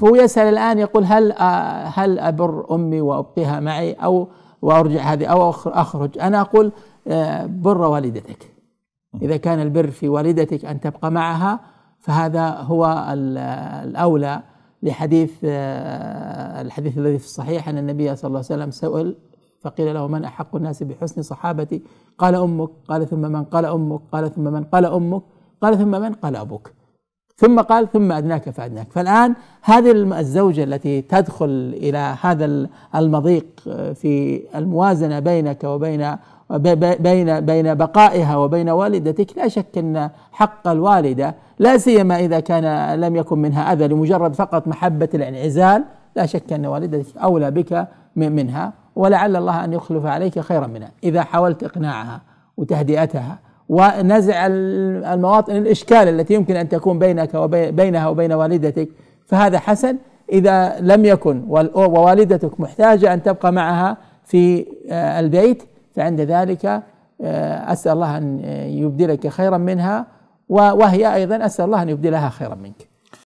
فهو يسأل الآن يقول هل هل أبر أمي وأبقيها معي أو وأرجع هذه أو أخرج أنا أقول آه، بر والدتك إذا كان البر في والدتك أن تبقى معها فهذا هو الأولى لحديث آه، الحديث الذي في الصحيح أن النبي صلى الله عليه وسلم سئل فقيل له من أحق الناس بحسن صحابتي قال أمك قال ثم من قال أمك قال ثم من قال أمك قال ثم من قال أبوك ثم قال ثم أدناك فأدناك فالآن هذه الزوجة التي تدخل إلى هذا المضيق آه، في الموازنة بينك وبين بين بين بقائها وبين والدتك لا شك ان حق الوالده لا سيما اذا كان لم يكن منها اذى لمجرد فقط محبه الانعزال لا شك ان والدتك اولى بك منها ولعل الله ان يخلف عليك خيرا منها اذا حاولت اقناعها وتهدئتها ونزع المواطن الإشكال التي يمكن أن تكون بينك وبينها وبين والدتك فهذا حسن إذا لم يكن ووالدتك محتاجة أن تبقى معها في آه، البيت فعند ذلك آه، أسأل الله أن يبدلك خيرا منها وهي أيضا أسأل الله أن يبدلها خيرا منك